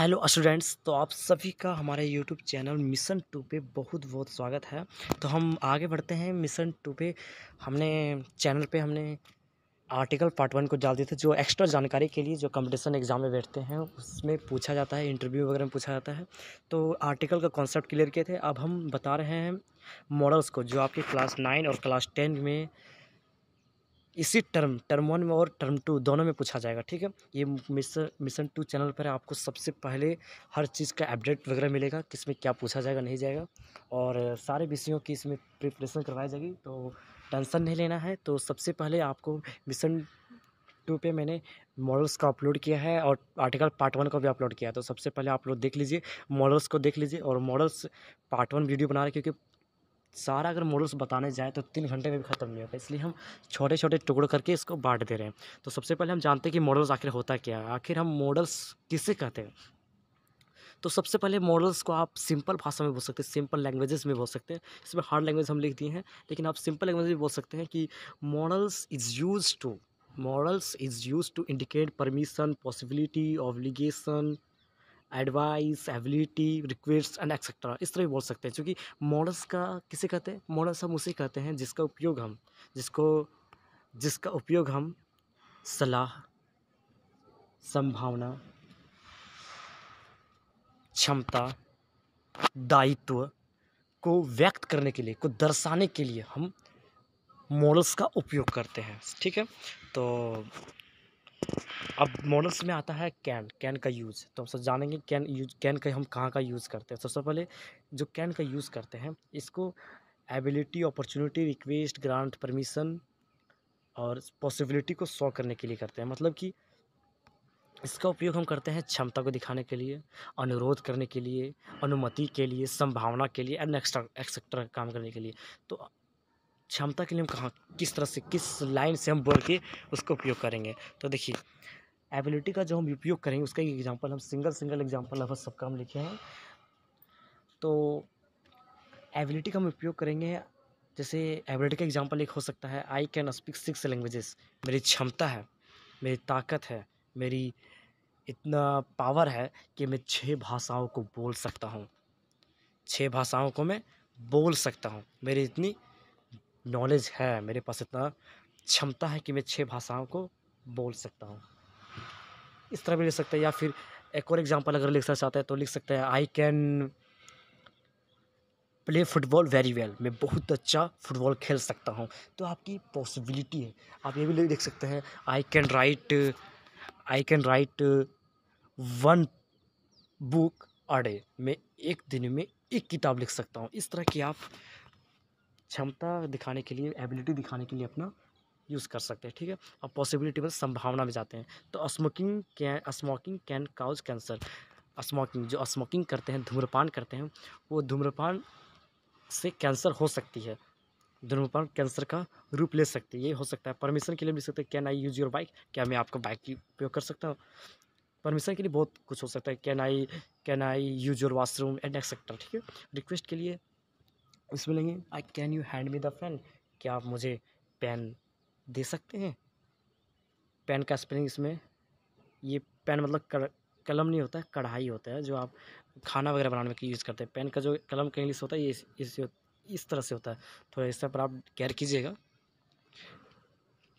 hello students तो आप सभी का हमारे यूट्यूब चैनल मिशन टू पे बहुत बहुत स्वागत है तो हम आगे बढ़ते हैं मिशन टू पे हमने चैनल पे हमने आर्टिकल पार्ट वन को डाल दिया था जो एक्स्ट्रा जानकारी के लिए जो कंपटीशन एग्जाम में बैठते हैं उसमें पूछा जाता है इंटरव्यू वगैरह में पूछा जाता है तो आर्टिकल का कॉन्सेप्ट क्लियर किए थे अब हम बता रहे हैं मॉडल्स को जो आपकी क्लास नाइन और क्लास टेन में इसी टर्म टर्म वन में और टर्म टू दोनों में पूछा जाएगा ठीक है ये मिशन मिशन टू चैनल पर आपको सबसे पहले हर चीज़ का अपडेट वगैरह मिलेगा किस में क्या पूछा जाएगा नहीं जाएगा और सारे विषयों की इसमें प्रिपरेशन करवाई जाएगी तो टेंशन नहीं लेना है तो सबसे पहले आपको मिशन टू पे मैंने मॉडल्स का अपलोड किया है और आर्टिकल पार्ट वन का भी अपलोड किया है तो सबसे पहले आप लोग देख लीजिए मॉडल्स को देख लीजिए और मॉडल्स पार्ट वन वीडियो बना रहे क्योंकि सारा अगर मॉडल्स बताने जाए तो तीन घंटे में भी ख़त्म नहीं होगा इसलिए हम छोटे छोटे टुकड़ करके इसको बांट दे रहे हैं तो सबसे पहले हम जानते हैं कि मॉडल्स आखिर होता क्या है आखिर हम मॉडल्स किसे कहते हैं तो सबसे पहले मॉडल्स को आप सिंपल भाषा में बोल सकते हैं सिंपल लैंग्वेजेस में बोल सकते हैं इसमें हार्ड लैंग्वेज हम लिख दिए हैं लेकिन आप सिंपल लैंग्वेज में बोल सकते हैं कि models is use to models is use to indicate permission possibility obligation advice ability request and etcetera इस तरह भी बोल सकते हैं क्योंकि मॉडल्स का किसे कहते हैं मॉडल्स हम उसे कहते हैं जिसका उपयोग हम जिसको जिसका उपयोग हम सलाह संभावना क्षमता दायित्व को व्यक्त करने के लिए को दर्शाने के लिए हम मॉडल्स का उपयोग करते हैं ठीक है तो अब मॉडल्स में आता है कैन कैन का यूज़ तो हम सब जानेंगे कैन यूज कैन का हम कहाँ का यूज़ करते हैं सबसे पहले जो कैन का यूज़ करते हैं इसको ability opportunity request grant permission और पॉसिबिलिटी को सॉ करने के लिए करते हैं मतलब कि इसका उपयोग हम करते हैं क्षमता को दिखाने के लिए अनुरोध करने के लिए अनुमति के लिए संभावना के लिए एंड एक्स्ट्रा एक्सेट्रा काम करने के लिए तो क्षमता के लिए हम कहाँ किस तरह से किस लाइन से हम बोल के उसका उपयोग करेंगे तो देखिए एबिलिटी का जो हम उपयोग करेंगे उसका एक एग्जाम्पल हम सिंगल सिंगल एग्जाम्पल लगभग सबका हम लिखे हैं तो एबिलिटी का हम उपयोग करेंगे जैसे एबिलिटी का एग्जाम्पल एक हो सकता है I can speak six languages मेरी क्षमता है मेरी ताकत है मेरी इतना पावर है कि मैं छः भाषाओं को बोल सकता हूँ छः भाषाओं को मैं बोल सकता हूँ मेरी इतनी नॉलेज है मेरे पास इतना क्षमता है कि मैं छः भाषाओं को बोल सकता हूँ इस तरह भी लिख सकते हैं या फिर एक और एग्जांपल अगर लिखना चाहता है तो लिख सकते हैं I can play football very well मैं बहुत अच्छा फुटबॉल खेल सकता हूँ तो आपकी पॉसिबिलिटी है आप ये भी लिख सकते हैं I can write I can write one book a day मैं एक दिन में एक किताब लिख सकता हूँ इस तरह की आप क्षमता दिखाने के लिए एबिलिटी दिखाने के लिए अपना यूज़ कर सकते हैं ठीक है अब पॉसिबिलिटी बस संभावना में जाते हैं तो smoking can smoking can cause cancer smoking जो स्मोकिंग करते हैं धूम्रपान करते हैं वो धूम्रपान से कैंसर हो सकती है धूम्रपान कैंसर का रूप ले सकती है ये हो सकता है परमिशन के लिए भी सकते हैं can I use your bike क्या मैं आपका बाइक की उपयोग कर सकता हूँ परमिशन के लिए बहुत कुछ हो सकता है can I can I use your washroom and etcetera ठीक है रिक्वेस्ट के लिए उसमें बोलेंगे I can you hand me the pen क्या आप मुझे पेन दे सकते हैं पेन का स्पेलिंग इसमें ये पेन मतलब कर, कलम नहीं होता है कढ़ाई होता है जो आप खाना वगैरह बनाने में यूज़ करते हैं पेन का जो कलम का इंग्लिश होता है ये इस, इस, इस तरह से होता है थोड़ा इस तरह पर आप केयर कीजिएगा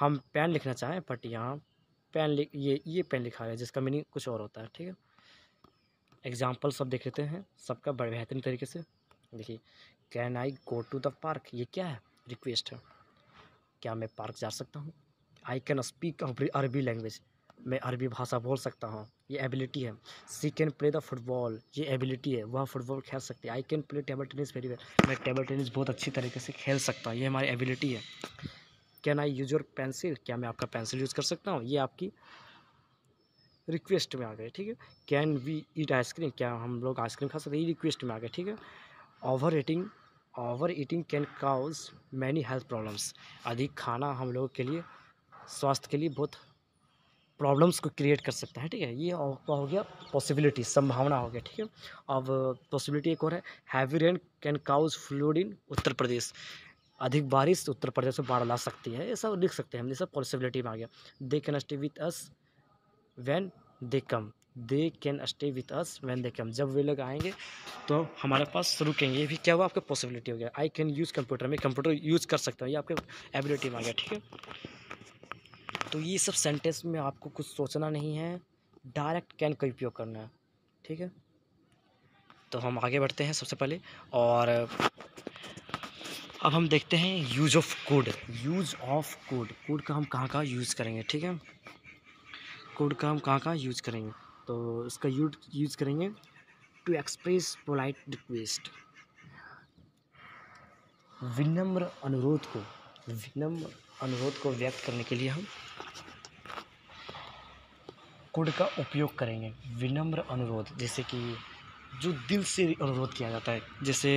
हम पेन लिखना चाहें बट यहाँ पेन लिख ये ये पेन लिखा गया जिसका मीनिंग कुछ और होता है ठीक है एग्जाम्पल सब देख लेते हैं सबका बड़े बेहतरीन तरीके से देखिए can I go to the park ये क्या है रिक्वेस्ट है क्या मैं पार्क जा सकता हूँ I can speak Arbi language मैं अरबी भाषा बोल सकता हूँ ये एबिलिटी है she can play the football ये एबिलिटी है वह फुटबॉल खेल सकती है I can play table tennis very well मैं टेबल टेनिस बहुत अच्छी तरीके से खेल सकता हूँ ये हमारी एबिलिटी है can I use your pencil क्या मैं आपका पेंसिल यूज़ कर सकता हूँ ये आपकी रिक्वेस्ट में आ गए ठीक है कैन वी ईट आइसक्रीम क्या हम लोग आइसक्रीम खा सकते हैं ये रिक्वेस्ट में आ गए ठीक है over rating over eating can cause many health problems अधिक खाना हम लोगों के लिए स्वास्थ्य के लिए बहुत प्रॉब्लम्स को क्रिएट कर सकता है ठीक है ये हो गया पॉसिबिलिटी संभावना हो गया ठीक है अब पॉसिबिलिटी एक और है heavy rain can cause flood in Uttar Pradesh अधिक बारिश उत्तर प्रदेश में बाढ़ ला सकती है ये सब लिख सकते हैं हमने सब पॉसिबिलिटी में आ गया they can stay with us when they come they can stay with us when they come जब वे लोग आएंगे तो हमारे पास रुकेंगे ये भी क्या हुआ आपका पॉसिबिलिटी हो गया आई कैन यूज़ कंप्यूटर मैं कंप्यूटर यूज़ कर सकता हूँ ये आपके एबिलिटी में आ ठीक है तो ये सब सेंटेंस में आपको कुछ सोचना नहीं है डायरेक्ट कैन का उपयोग करना है ठीक है तो हम आगे बढ़ते हैं सबसे पहले और अब हम देखते हैं use of could use of could could का हम कहाँ कहाँ यूज़ करेंगे ठीक है कोड का हम कहाँ कहाँ यूज़ करेंगे तो इसका यूज यूज़ करेंगे टू एक्सप्रेस पोलाइट रिक्वेस्ट विनम्र अनुरोध को विनम्र अनुरोध को व्यक्त करने के लिए हम कुड का उपयोग करेंगे विनम्र अनुरोध जैसे कि जो दिल से अनुरोध किया जाता है जैसे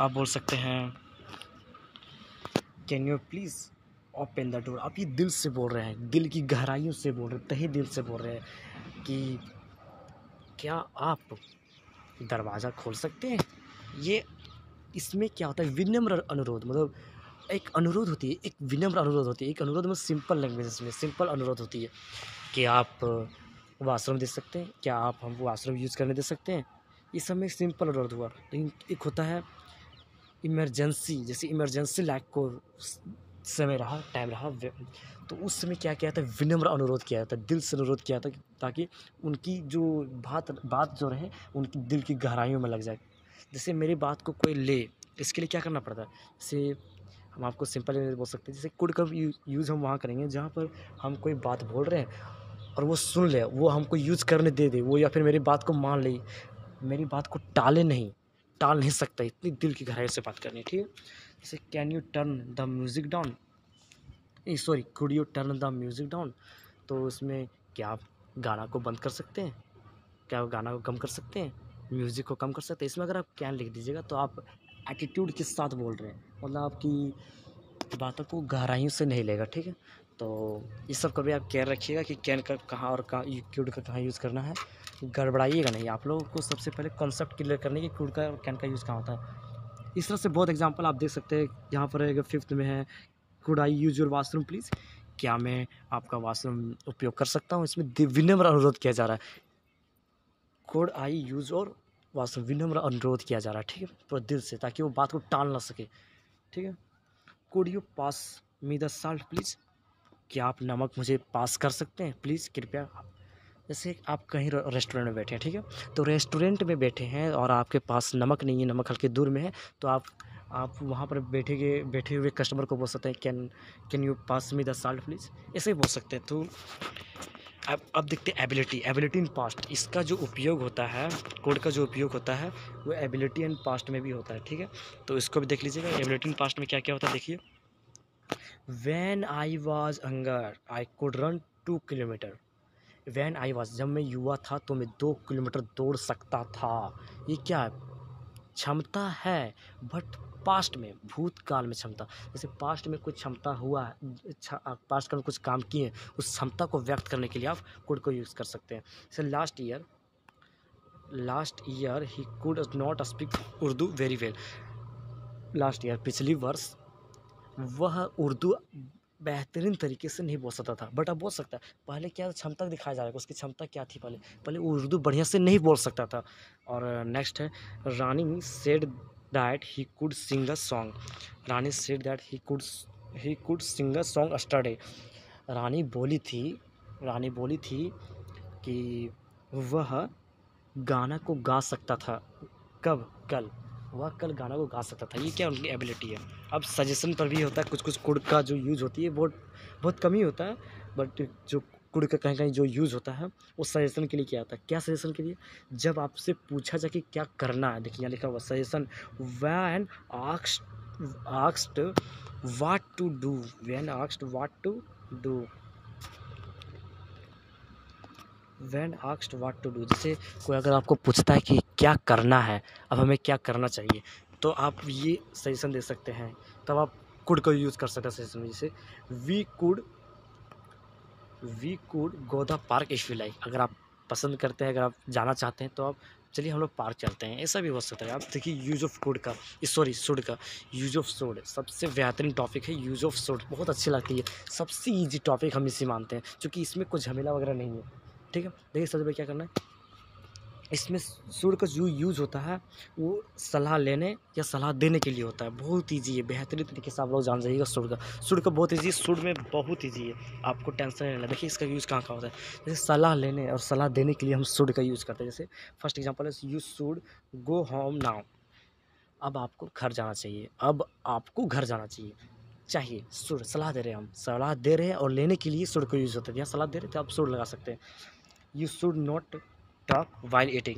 आप बोल सकते हैं can you please open the door आप ये दिल से बोल रहे हैं दिल की गहराइयों से बोल रहे हैं तहे दिल से बोल रहे हैं कि क्या आप दरवाज़ा खोल सकते हैं ये इसमें क्या होता है विनम्र अनुरोध मतलब एक अनुरोध होती है एक विनम्र अनुरोध होती है एक अनुरोध मतलब सिंपल लैंग्वेज में सिंपल अनुरोध होती है कि आप वाशरूम दे सकते हैं क्या आप हम वाशरूम यूज़ करने दे सकते हैं इस समय सिंपल अनुरोध हुआ लेकिन एक होता है इमरजेंसी जैसे इमरजेंसी लाइक को समय रहा टाइम रहा तो उस समय क्या किया था विनम्र अनुरोध किया था दिल से अनुरोध किया था ताकि उनकी जो बात बात जो रहे उनकी दिल की गहराइयों में लग जाए जैसे मेरी बात को कोई ले इसके लिए क्या करना पड़ता है जैसे हम आपको सिंपल बोल सकते हैं जैसे कुड का यूज़ हम वहाँ करेंगे जहाँ पर हम कोई बात बोल रहे हैं और वो सुन ले वो हमको यूज़ करने दे दे वो या फिर मेरी बात को मान ले मेरी बात को टाले नहीं टाल नहीं सकता इतनी दिल की गहराई से बात करनी ठीक है जैसे can you turn the music down sorry could you turn the music down तो उसमें क्या आप गाना को बंद कर सकते हैं क्या आप गाना को कम कर सकते हैं म्यूज़िक को कम कर सकते हैं इसमें अगर आप कैन लिख दीजिएगा तो आप एटीट्यूड के साथ बोल रहे हैं मतलब आपकी बातों को गहराइयों से नहीं लेगा ठीक है तो इस सब का भी आप केयर रखिएगा कि कैन का कहाँ और कहाँ क्यूड का कहाँ यूज़ करना है गड़बड़ाइएगा नहीं आप लोगों को सबसे पहले कॉन्सेप्ट क्लियर करने की क्यूड का और कैन का यूज़ कहाँ होता है इस तरह से बहुत एग्जांपल आप देख सकते हैं यहाँ पर अगर फिफ्थ में है could I use your washroom please क्या मैं आपका वाशरूम उपयोग कर सकता हूँ इसमें विनम्र अनुरोध किया जा रहा है could I use your washroom विनम्र अनुरोध किया जा रहा है ठीक है पूरा दिल से ताकि वो बात को टाल ना सके ठीक है could you pass me the salt please क्या आप नमक मुझे पास कर सकते हैं प्लीज़ कृपया जैसे आप कहीं रेस्टोरेंट में बैठे हैं ठीक है तो रेस्टोरेंट में बैठे हैं और आपके पास नमक नहीं है नमक हल्के दूर में है तो आप आप वहाँ पर बैठे गए बैठे हुए कस्टमर को बोल सकते हैं can can you pass me the salt please ऐसे बोल सकते हैं तो अब अब देखते हैं एबिलिटी एबिलिटी इन पास्ट इसका जो उपयोग होता है कोड का जो उपयोग होता है वो एबिलिटी एंड पास्ट में भी होता है ठीक है तो इसको भी देख लीजिएगा एबिलिटी इन पास्ट में क्या क्या होता है देखिए when I was younger I could run two kilometre when I was जब मैं युवा था तो मैं दो किलोमीटर दौड़ सकता था ये क्या है क्षमता है बट पास्ट में भूतकाल में क्षमता जैसे पास्ट में कुछ क्षमता हुआ है पास्ट काल में कुछ काम किए हैं उस क्षमता को व्यक्त करने के लिए आप कुड को यूज़ कर सकते हैं जैसे last year last year he could not speak Urdu very well last year पिछली वर्ष वह उर्दू बेहतरीन तरीके से नहीं बोल सकता था बट अब बोल सकता है पहले क्या क्षमता दिखाया जा रहा है उसकी क्षमता क्या थी पहले पहले उर्दू बढ़िया से नहीं बोल सकता था और नेक्स्ट है Rani said that he could sing a song Rani said that he could he could sing a song yesterday Rani बोली थी रानी बोली थी कि वह गाना को गा सकता था कब कल वह कल गाना को गा सकता था ये क्या उनकी एबिलिटी है अब सजेशन पर भी होता है कुछ कुछ कुड़ का जो यूज़ होती है बहुत बहुत कम ही होता है बट जो कुड़ का कहीं कहीं जो यूज़ होता है वो सजेशन के लिए किया जाता है क्या सजेशन के लिए जब आपसे पूछा जाए कि क्या करना है देखिए यहाँ लिखा हुआ suggestion van आक्स आक्सड watt to do when आक्सड watt to do when आक्स्ट watt to do जैसे कोई अगर आपको पूछता है कि क्या करना है अब हमें क्या करना चाहिए तो आप ये सजेशन दे सकते हैं तब आप कुड का यूज़ कर सकते हैं सजेशन जैसे we could we could go the park if you like अगर आप पसंद करते हैं अगर आप जाना चाहते हैं तो आप चलिए हम लोग पार्क चलते हैं ऐसा भी हो सकता है आप देखिए यूज़ ऑफ कुड का सॉरी सुड का यूज़ ऑफ सुड सबसे बेहतरीन टॉपिक है यूज़ ऑफ सुड बहुत अच्छी लगती है सबसे ईजी टॉपिक हम इसी मानते हैं क्योंकि इसमें कुछ झमेला वगैरह नहीं है ठीक है देखिए सबसे पहले क्या करना है इसमें सुर का जो यूज़ होता है वो सलाह लेने या सलाह देने के लिए होता है बहुत ईजी है बेहतरीन तरीके से आप लोग जान जाइएगा सुर का सुर का बहुत ईजी सुर में बहुत ईजी है आपको टेंशन नहीं लेना देखिए इसका यूज़ कहाँ कहाँ होता है जैसे सलाह लेने और सलाह देने के लिए हम सुर का यूज़ करते हैं जैसे फर्स्ट एग्जाम्पल है you should go home now अब आपको घर जाना चाहिए अब आपको घर जाना चाहिए चाहिए सुर सलाह दे रहे हैं हम सलाह दे रहे हैं और लेने के लिए सुर का यूज़ होता है यहाँ सलाह दे रहे थे आप सुर लगा सकते हैं you should not talk while eating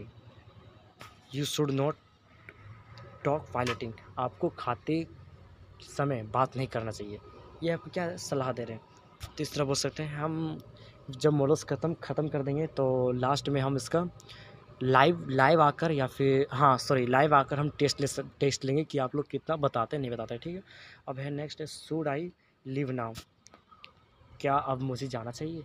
you should not talk while eating आपको खाते समय बात नहीं करना चाहिए ये आपको क्या सलाह दे रहे हैं तो इस तरह बोल सकते हैं हम जब मोलस ख़त्म ख़त्म कर देंगे तो लास्ट में हम इसका लाइव लाइव आकर या फिर हाँ सॉरी लाइव आकर हम टेस्ट ले टेस्ट लेंगे कि आप लोग कितना बताते हैं नहीं बताते ठीक है अब है नेक्स्ट है शुड आई लिव नाउ क्या अब मुझे जाना चाहिए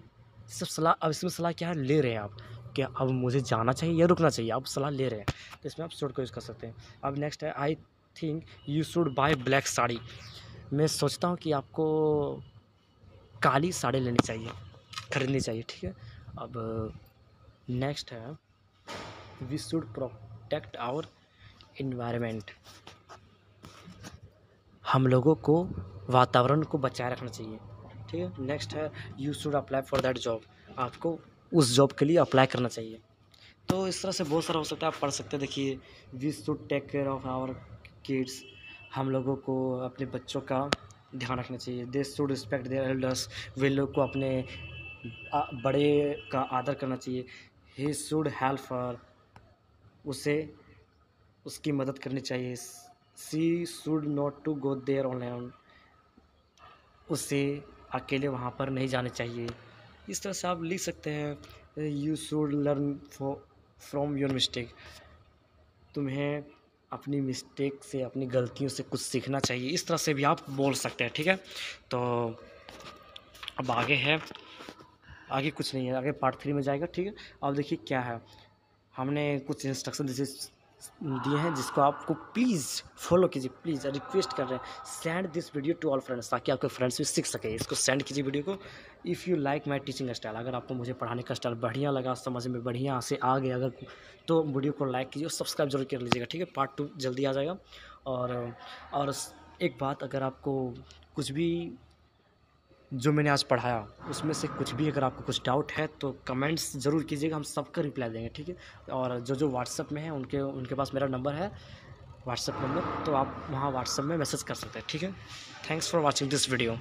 सब सलाह अब इसमें सलाह क्या है ले रहे हैं आप कि अब मुझे जाना चाहिए या रुकना चाहिए आप सलाह ले रहे हैं तो इसमें आप शूट को यूज़ कर सकते हैं अब नेक्स्ट है I think you should buy black sari मैं सोचता हूँ कि आपको काली साड़ी लेनी चाहिए खरीदनी चाहिए ठीक है अब नेक्स्ट है we should protect our environment हम लोगों को वातावरण को बचाए रखना चाहिए ठीक है नेक्स्ट है you should apply for that job आपको उस जॉब के लिए अप्लाई करना चाहिए तो इस तरह से बहुत सारा हो सकता है आप पढ़ सकते हैं देखिए we should take care of our kids हम लोगों को अपने बच्चों का ध्यान रखना चाहिए they should respect their elders वे लोग को अपने बड़े का आदर करना चाहिए ही शुड हेल्प हर उसे उसकी मदद करनी चाहिए she should not to go there online उसे अकेले वहाँ पर नहीं जाना चाहिए इस तरह से आप लिख सकते हैं you should learn from your mistake तुम्हें अपनी मिस्टेक से अपनी गलतियों से कुछ सीखना चाहिए इस तरह से भी आप बोल सकते हैं ठीक है तो अब आगे है आगे कुछ नहीं है आगे पार्ट थ्री में जाएगा ठीक है अब देखिए क्या है हमने कुछ इंस्ट्रक्शन जैसे दिए हैं जिसको आपको प्लीज़ फॉलो कीजिए प्लीज़ रिक्वेस्ट कर रहे हैं send this video to all friends ताकि आपके फ्रेंड्स भी सीख सके इसको सेंड कीजिए वीडियो को if you like my teaching style अगर आपको मुझे पढ़ाने का स्टाइल बढ़िया लगा समझ में बढ़िया से आ गया अगर तो वीडियो को लाइक कीजिए और सब्सक्राइब जरूर कर लीजिएगा ठीक है पार्ट टू जल्दी आ जाएगा और और एक बात अगर आपको कुछ भी जो मैंने आज पढ़ाया उसमें से कुछ भी अगर आपको कुछ डाउट है तो कमेंट्स ज़रूर कीजिएगा हम सबका रिप्लाई देंगे ठीक है और जो जो व्हाट्सअप में है उनके उनके पास मेरा नंबर है व्हाट्सअप नंबर तो आप वहाँ व्हाट्सअप में मैसेज कर सकते हैं ठीक है thanks for watching this video